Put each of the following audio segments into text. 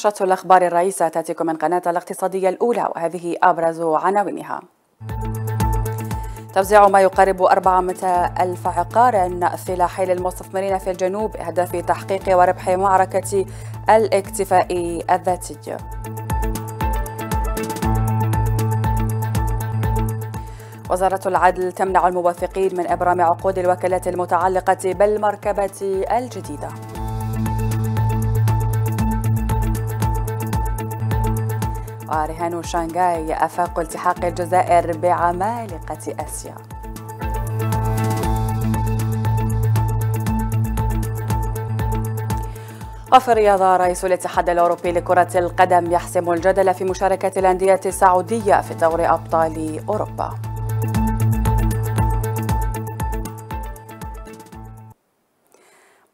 نشرة الأخبار الرئيسة تأتيكم من قناة الاقتصادية الأولى وهذه أبرز عناوينها توزيع ما يقارب 400 ألف عقار سلاحي للمستثمرين في الجنوب بهدف تحقيق وربح معركة الاكتفاء الذاتي وزارة العدل تمنع الموثقين من إبرام عقود الوكالات المتعلقة بالمركبة الجديدة ورهان شانغاي آفاق التحاق الجزائر بعمالقة آسيا وفي الرياضة رئيس الاتحاد الأوروبي لكرة القدم يحسم الجدل في مشاركة الأندية السعودية في دور أبطال أوروبا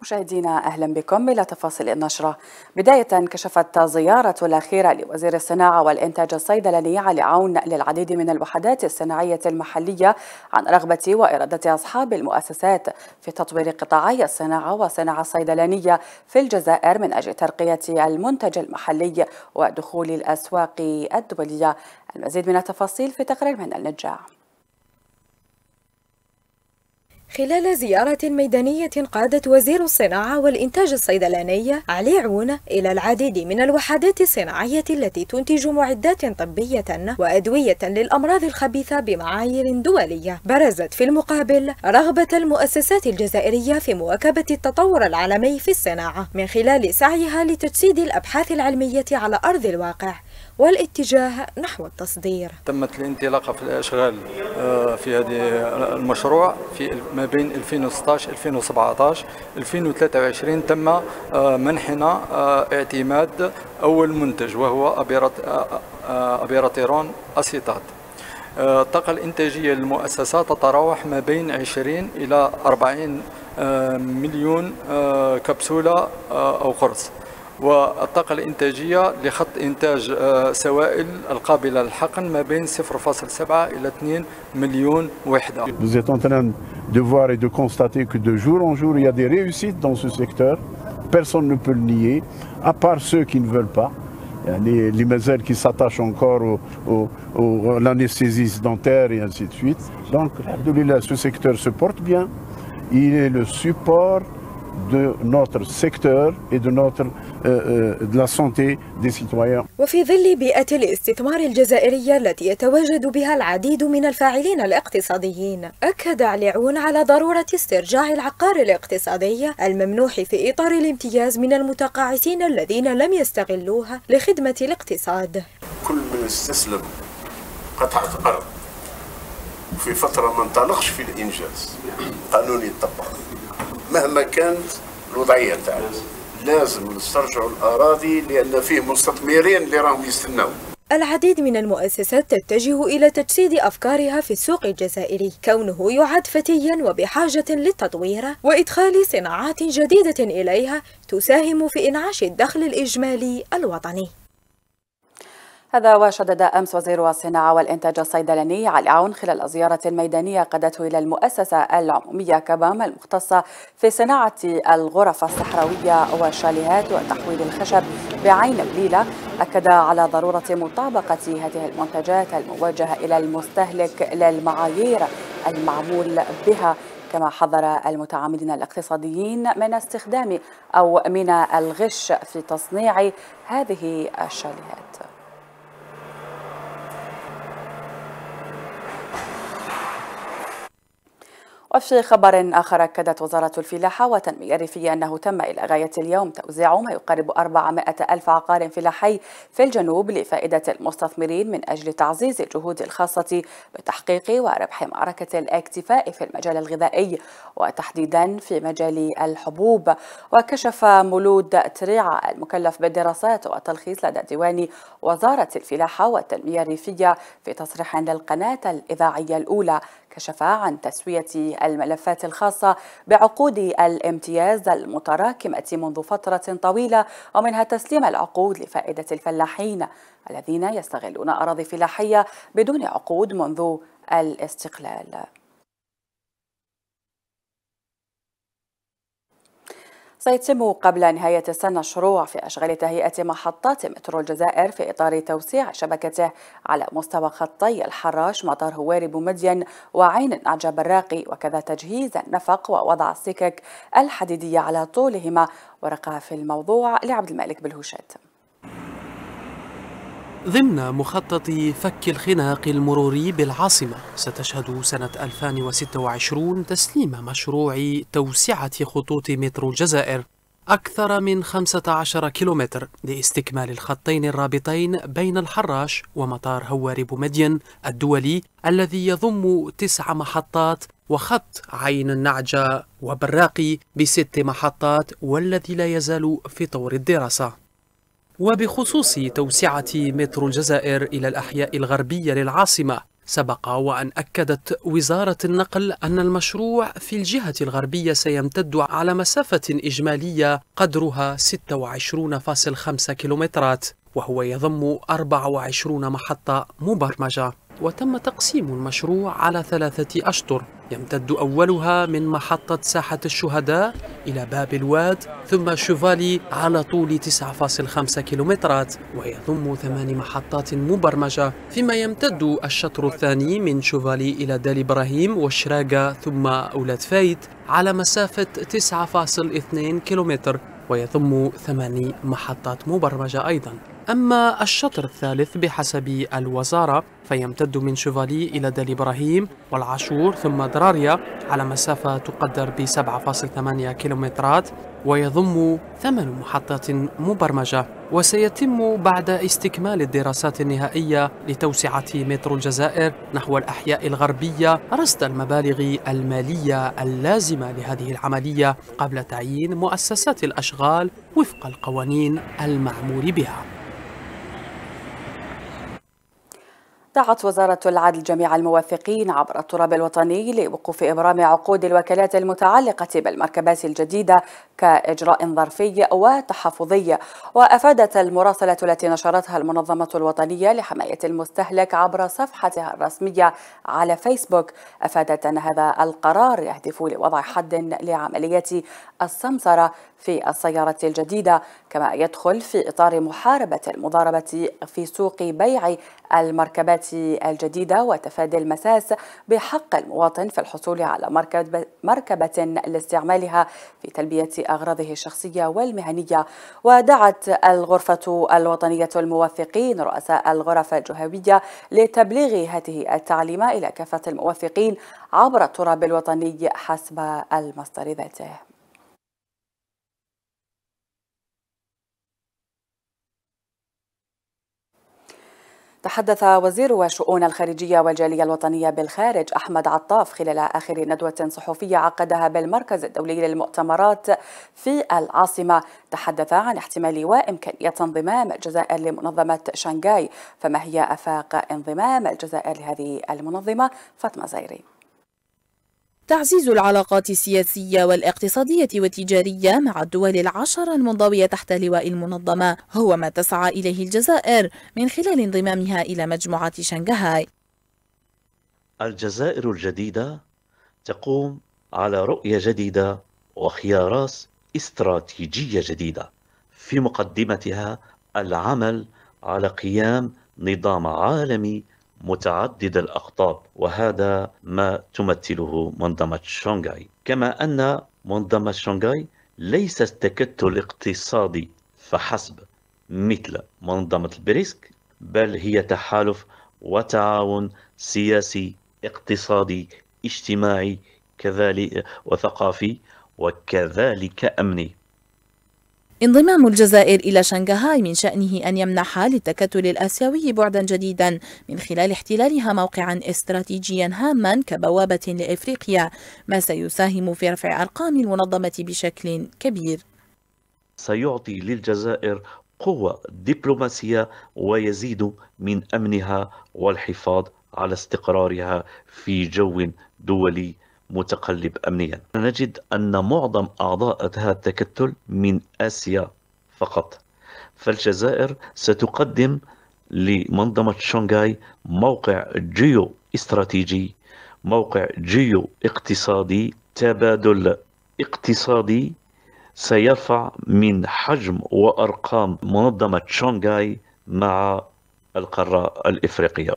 مشاهدينا اهلا بكم الى تفاصيل النشره. بدايه كشفت زياره الاخيره لوزير الصناعه والانتاج الصيدلاني علي عون للعديد من الوحدات الصناعيه المحليه عن رغبه واراده اصحاب المؤسسات في تطوير قطاعي الصناعه والصناعه الصيدلانيه في الجزائر من اجل ترقيه المنتج المحلي ودخول الاسواق الدوليه. المزيد من التفاصيل في تقرير من النجاح. خلال زيارة ميدانية قادت وزير الصناعة والإنتاج الصيدلاني علي عون إلى العديد من الوحدات الصناعية التي تنتج معدات طبية وأدوية للأمراض الخبيثة بمعايير دولية برزت في المقابل رغبة المؤسسات الجزائرية في مواكبة التطور العالمي في الصناعة من خلال سعيها لتجسيد الأبحاث العلمية على أرض الواقع والاتجاه نحو التصدير تمت الانطلاقة في الأشغال آه، في هذه المشروع في ما بين 2016 2017 2023 تم آه، منحنا آه، اعتماد أول منتج وهو أبيراتيرون أسيتات الطاقة الإنتاجية للمؤسسة تتراوح ما بين 20 إلى 40 مليون كبسولة أو قرص والطاقة لخط سوائل للحقن ما 0.7 2 Vous êtes en train de voir et de constater que de jour en jour, il y a des réussites dans ce secteur. Personne ne peut le nier, à part ceux qui ne veulent pas. Les, les mesures qui s'attachent encore au, à l'anesthésie dentaire et ainsi de suite. Donc, ce secteur se porte bien. Il est le support de notre secteur et de, notre, euh, euh, de la santé des citoyens. وفي ظل بيئة الاستثمار الجزائرية التي يتواجد بها العديد من الفاعلين الاقتصاديين أكد علي عون على ضرورة استرجاع العقار الاقتصادي الممنوح في إطار الامتياز من المتقاعسين الذين لم يستغلوها لخدمة الاقتصاد كل من استسلم قطعة أرض وفي فترة ما انطلقش في الإنجاز قانوني يطبق مهما كانت الوضعيه تاعنا لازم نسترجعوا الاراضي لان فيه مستثمرين اللي راهم يستناو العديد من المؤسسات تتجه إلى تجسيد أفكارها في السوق الجزائري كونه يعد فتيا وبحاجة للتطوير وإدخال صناعات جديدة إليها تساهم في إنعاش الدخل الإجمالي الوطني هذا وشدد أمس وزير الصناعة والإنتاج الصيدلاني علي عون خلال زيارة ميدانية قادته إلى المؤسسة العمومية كبام المختصة في صناعة الغرف الصحراوية والشاليهات وتحويل الخشب بعين بليلة أكد على ضرورة مطابقة هذه المنتجات الموجهة إلى المستهلك للمعايير المعمول بها كما حذر المتعاملين الاقتصاديين من استخدام أو من الغش في تصنيع هذه الشاليهات وفي خبر آخر أكدت وزارة الفلاحة والتنمية الريفية أنه تم إلى غاية اليوم توزيع ما يقارب 400 ألف عقار فلاحي في الجنوب لفائدة المستثمرين من أجل تعزيز الجهود الخاصة بتحقيق وربح معركة الاكتفاء في المجال الغذائي وتحديدا في مجال الحبوب وكشف مولود تريعة المكلف بالدراسات والتلخيص لدى ديوان وزارة الفلاحة والتنمية الريفية في تصريح للقناة الإذاعية الأولى كشف عن تسوية الملفات الخاصة بعقود الامتياز المتراكمة منذ فترة طويلة ومنها تسليم العقود لفائدة الفلاحين الذين يستغلون أراضي فلاحية بدون عقود منذ الاستقلال سيتم قبل نهاية السنة الشروع في أشغال تهيئة محطات مترو الجزائر في إطار توسيع شبكته على مستوى خطي الحراش مطار هواري بومدين وعين النعجة براقي وكذا تجهيز النفق ووضع السكك الحديدية على طولهما ورقة في الموضوع لعبد الملك بالهوشات ضمن مخطط فك الخناق المروري بالعاصمة ستشهد سنة 2026 تسليم مشروع توسعة خطوط مترو الجزائر أكثر من 15 كيلومتر لاستكمال الخطين الرابطين بين الحراش ومطار هواري بومدين الدولي الذي يضم تسع محطات وخط عين النعجة وبراقي بست محطات والذي لا يزال في طور الدراسة وبخصوص توسعة مترو الجزائر إلى الأحياء الغربية للعاصمة سبق وأن أكدت وزارة النقل أن المشروع في الجهة الغربية سيمتد على مسافة إجمالية قدرها 26.5 كيلومترات وهو يضم 24 محطة مبرمجة وتم تقسيم المشروع على ثلاثة أشطر يمتد أولها من محطة ساحة الشهداء إلى باب الواد ثم شوفالي على طول 9.5 كيلومترات ويضم ثمان محطات مبرمجة فيما يمتد الشطر الثاني من شوفالي إلى دال إبراهيم وشراقة ثم أولاد فايت على مسافة 9.2 كيلومتر ويضم ثماني محطات مبرمجة أيضاً أما الشطر الثالث بحسب الوزارة فيمتد من شوفالي إلى دال إبراهيم والعاشور ثم دراريا على مسافة تقدر ب 7.8 كيلومترات ويضم ثمان محطات مبرمجة وسيتم بعد استكمال الدراسات النهائية لتوسعة مترو الجزائر نحو الأحياء الغربية رصد المبالغ المالية اللازمة لهذه العملية قبل تعيين مؤسسات الأشغال وفق القوانين المعمول بها دعت وزارة العدل جميع الموافقين عبر التراب الوطني لوقوف إبرام عقود الوكالات المتعلقة بالمركبات الجديدة كإجراء ظرفي وتحفظي وأفادت المراسلة التي نشرتها المنظمة الوطنية لحماية المستهلك عبر صفحتها الرسمية على فيسبوك أفادت أن هذا القرار يهدف لوضع حد لعملية السمسرة في السيارة الجديدة كما يدخل في إطار محاربة المضاربة في سوق بيع المركبات الجديدة وتفادي المساس بحق المواطن في الحصول على مركبة لاستعمالها في تلبية أغراضه الشخصية والمهنية ودعت الغرفة الوطنية الموثقين رؤساء الغرف الجهوية لتبليغ هذه التعليمة إلى كافة الموثقين عبر التراب الوطني حسب المصدر ذاته تحدث وزير شؤون الخارجية والجالية الوطنية بالخارج أحمد عطاف خلال آخر ندوة صحفية عقدها بالمركز الدولي للمؤتمرات في العاصمة تحدث عن احتمال وإمكانية انضمام الجزائر لمنظمة شانغاي فما هي أفاق انضمام الجزائر لهذه المنظمة فاطمة زيري تعزيز العلاقات السياسية والاقتصادية والتجارية مع الدول العشر المنضوية تحت لواء المنظمة هو ما تسعى إليه الجزائر من خلال انضمامها إلى مجموعة شنغهاي الجزائر الجديدة تقوم على رؤية جديدة وخيارات استراتيجية جديدة في مقدمتها العمل على قيام نظام عالمي متعدد الأقطاب وهذا ما تمثله منظمة شونغاي كما أن منظمة شونغاي ليست تكتل اقتصادي فحسب مثل منظمة البريسك بل هي تحالف وتعاون سياسي اقتصادي اجتماعي كذلك وثقافي وكذلك أمني انضمام الجزائر إلى شنغهاي من شأنه أن يمنح للتكتل الآسيوي بعدا جديدا من خلال احتلالها موقعا استراتيجيا هاما كبوابة لإفريقيا ما سيساهم في رفع أرقام المنظمة بشكل كبير سيعطي للجزائر قوة دبلوماسية ويزيد من أمنها والحفاظ على استقرارها في جو دولي متقلب أمنيا نجد أن معظم أعضاء هذا التكتل من آسيا فقط فالجزائر ستقدم لمنظمة شونغاي موقع جيو استراتيجي موقع جيو اقتصادي تبادل اقتصادي سيرفع من حجم وأرقام منظمة شونغاي مع القارة الإفريقية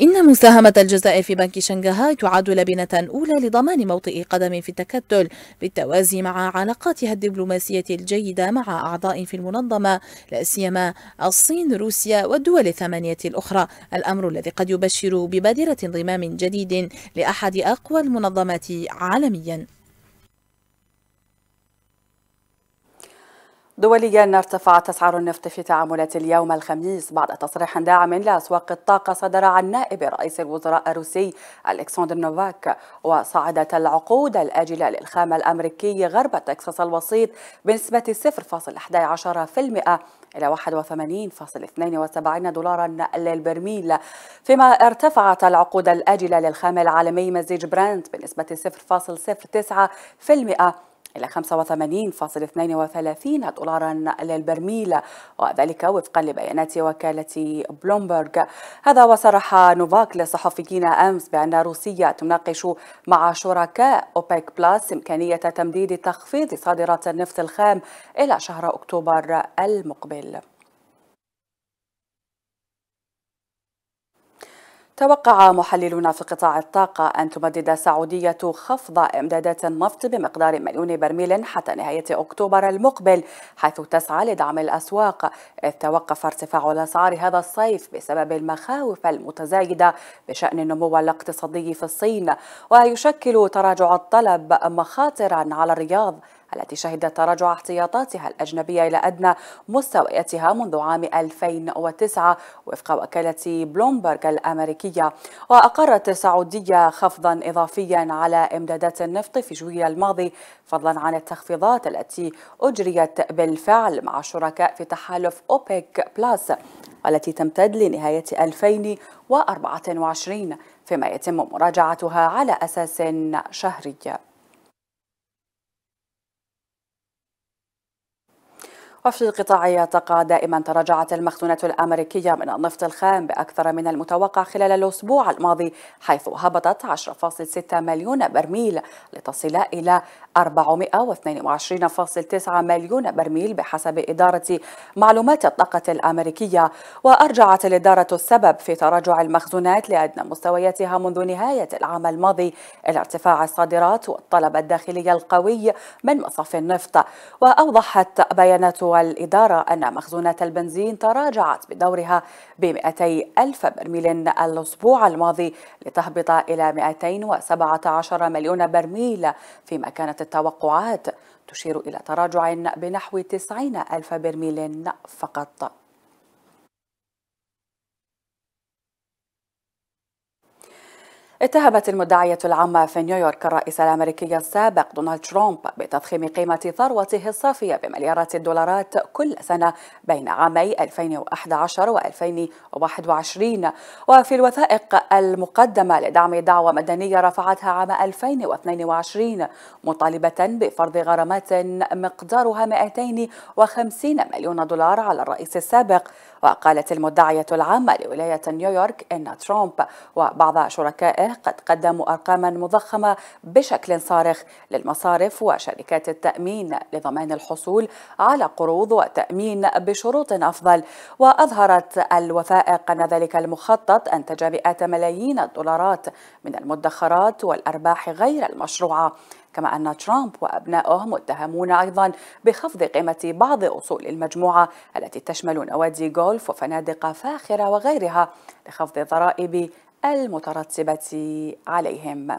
إن مساهمة الجزائر في بنك شنغهاي تعد لبنة أولى لضمان موطئ قدم في التكتل بالتوازي مع علاقاتها الدبلوماسية الجيدة مع أعضاء في المنظمة لا سيما الصين روسيا والدول الثمانية الأخرى الأمر الذي قد يبشر ببادرة انضمام جديد لأحد أقوى المنظمات عالمياً دوليا ارتفعت أسعار النفط في تعاملات اليوم الخميس بعد تصريح داعم لأسواق الطاقة صدر عن نائب رئيس الوزراء الروسي ألكسندر نوفاك وصعدت العقود الآجلة للخام الأمريكي غرب تكساس الوسيط بنسبة 0.11% إلى 81.72 دولارا للبرميل فيما ارتفعت العقود الآجلة للخام العالمي مزيج برانت بنسبة 0.09% إلى 85.32 دولارا للبرميل وذلك وفقا لبيانات وكالة بلومبرغ هذا وصرح نوفاك للصحفيين أمس بأن روسيا تناقش مع شركاء أوبيك بلاس إمكانية تمديد تخفيض صادرات النفط الخام إلى شهر أكتوبر المقبل توقع محللون في قطاع الطاقة أن تمدد السعودية خفض إمدادات النفط بمقدار مليون برميل حتى نهاية أكتوبر المقبل حيث تسعى لدعم الأسواق إذ توقف ارتفاع الأسعار هذا الصيف بسبب المخاوف المتزايدة بشأن النمو الاقتصادي في الصين ويشكل تراجع الطلب مخاطرا على الرياض التي شهدت تراجع احتياطاتها الأجنبية إلى أدنى مستوياتها منذ عام 2009 وفق وكالة بلومبرغ الأمريكية وأقرت السعودية خفضا إضافيا على إمدادات النفط في جويلية الماضي فضلا عن التخفيضات التي أجريت بالفعل مع الشركاء في تحالف أوبيك بلاس والتي تمتد لنهاية 2024 فيما يتم مراجعتها على أساس شهري وفي قطاع الطاقة دائما تراجعت المخزونات الأمريكية من النفط الخام بأكثر من المتوقع خلال الأسبوع الماضي حيث هبطت 10.6 مليون برميل لتصل إلى 422.9 مليون برميل بحسب إدارة معلومات الطاقة الأمريكية وأرجعت الإدارة السبب في تراجع المخزونات لأدنى مستوياتها منذ نهاية العام الماضي إلى ارتفاع الصادرات والطلب الداخلي القوي من مصافي النفط وأوضحت بيانات والإدارة أن مخزونات البنزين تراجعت بدورها ب 200 ألف برميل الأسبوع الماضي لتهبط إلى 217 مليون برميل فيما كانت التوقعات تشير إلى تراجع بنحو 90 ألف برميل فقط اتهمت المدعية العامة في نيويورك الرئيس الأمريكي السابق دونالد ترامب بتضخيم قيمة ثروته الصافية بمليارات الدولارات كل سنة بين عامي 2011 و 2021 وفي الوثائق المقدمة لدعم دعوة مدنية رفعتها عام 2022 مطالبة بفرض غرامات مقدارها 250 مليون دولار على الرئيس السابق وقالت المدعية العامة لولاية نيويورك إن ترامب وبعض شركائه قد قدموا أرقاما مضخمة بشكل صارخ للمصارف وشركات التأمين لضمان الحصول على قروض وتأمين بشروط أفضل وأظهرت الوثائق أن ذلك المخطط أنتج مئات ملايين الدولارات من المدخرات والأرباح غير المشروعة كما أن ترامب وأبنائه متهمون أيضا بخفض قيمة بعض أصول المجموعة التي تشمل نوادي غولف وفنادق فاخرة وغيرها لخفض ضرائب المترتبة عليهم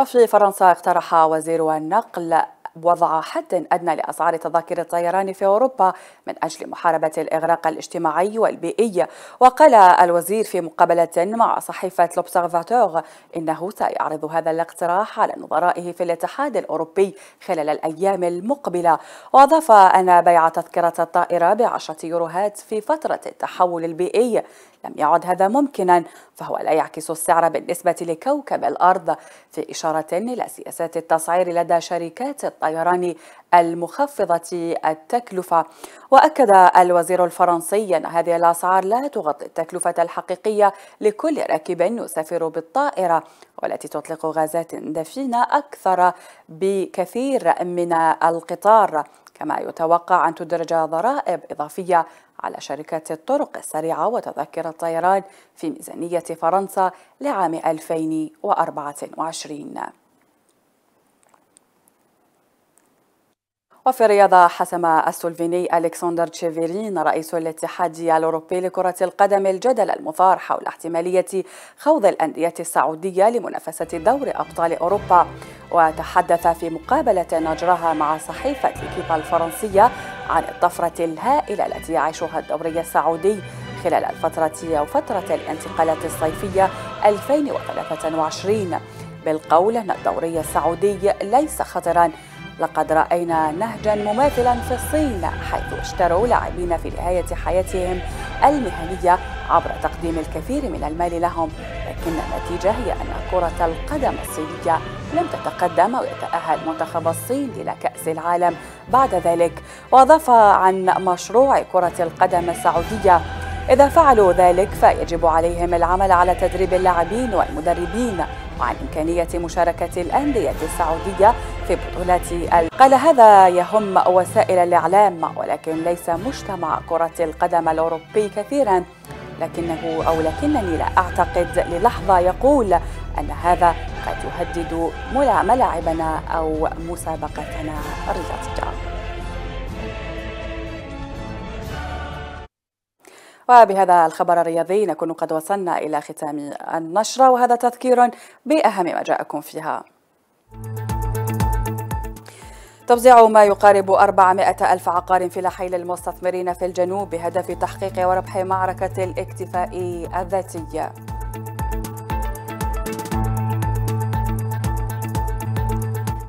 وفي فرنسا اقترح وزير النقل وضع حد أدنى لأسعار تذاكر الطيران في أوروبا من أجل محاربة الإغراق الاجتماعي والبيئي وقال الوزير في مقابلة مع صحيفة لوبسرفاتور إنه سيعرض هذا الاقتراح على نظرائه في الاتحاد الأوروبي خلال الأيام المقبلة وأضاف أن بيع تذكرة الطائرة بعشرة يوروهات في فترة التحول البيئي لم يعد هذا ممكنا فهو لا يعكس السعر بالنسبة لكوكب الأرض في إشارة إلى سياسات التسعير لدى شركات الطائرة الطيران المخفضة التكلفة وأكد الوزير الفرنسي أن هذه الأسعار لا تغطي التكلفة الحقيقية لكل راكب يسافر بالطائرة والتي تطلق غازات دفينة أكثر بكثير من القطار كما يتوقع أن تدرج ضرائب إضافية على شركات الطرق السريعة وتذاكر الطيران في ميزانية فرنسا لعام 2024 وفي الرياضة حسم السلوفيني ألكسندر تشيفيرين رئيس الاتحاد الأوروبي لكرة القدم الجدل المثار حول احتمالية خوض الأندية السعودية لمنافسة دور أبطال أوروبا وتحدث في مقابلة أجراها مع صحيفة كيبا الفرنسية عن الطفرة الهائلة التي يعيشها الدوري السعودي خلال الفترة أو فترة الانتقالات الصيفية 2023 بالقول أن الدوري السعودي ليس خطراً لقد رأينا نهجا مماثلا في الصين حيث اشتروا لاعبين في نهاية حياتهم المهنية عبر تقديم الكثير من المال لهم لكن النتيجة هي أن كرة القدم الصينية لم تتقدم ويتأهل منتخب الصين إلى كأس العالم بعد ذلك وأضاف عن مشروع كرة القدم السعودية إذا فعلوا ذلك فيجب عليهم العمل على تدريب اللاعبين والمدربين وعن إمكانية مشاركة الأندية السعودية في بطولة قال هذا يهم وسائل الإعلام ولكن ليس مجتمع كرة القدم الأوروبي كثيرا لكنه أو لكنني لا أعتقد للحظة يقول أن هذا قد يهدد ملاعبنا أو مسابقتنا الرياضية وبهذا الخبر الرياضي نكون قد وصلنا إلى ختام النشرة وهذا تذكير بأهم ما جاءكم فيها توزيع ما يقارب 400 ألف عقار فلاحي للمستثمرين في الجنوب بهدف تحقيق وربح معركة الاكتفاء الذاتي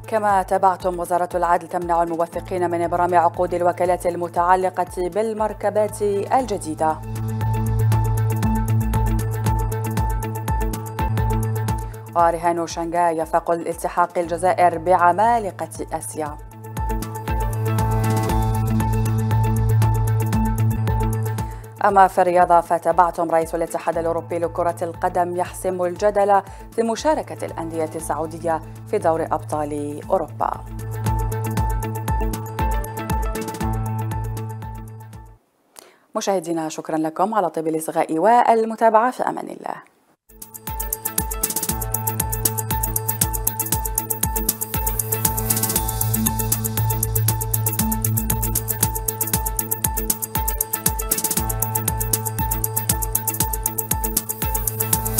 كما تابعتم وزارة العدل تمنع الموثقين من إبرام عقود الوكالات المتعلقة بالمركبات الجديدة رهان شنغا يفرق الالتحاق الجزائر بعمالقة آسيا أما في الرياضة فتبعتم رئيس الاتحاد الأوروبي لكرة القدم يحسم الجدل في مشاركة الأندية السعودية في دور أبطال أوروبا مشاهدينا شكرا لكم على طيب الإصغاء والمتابعة في أمان الله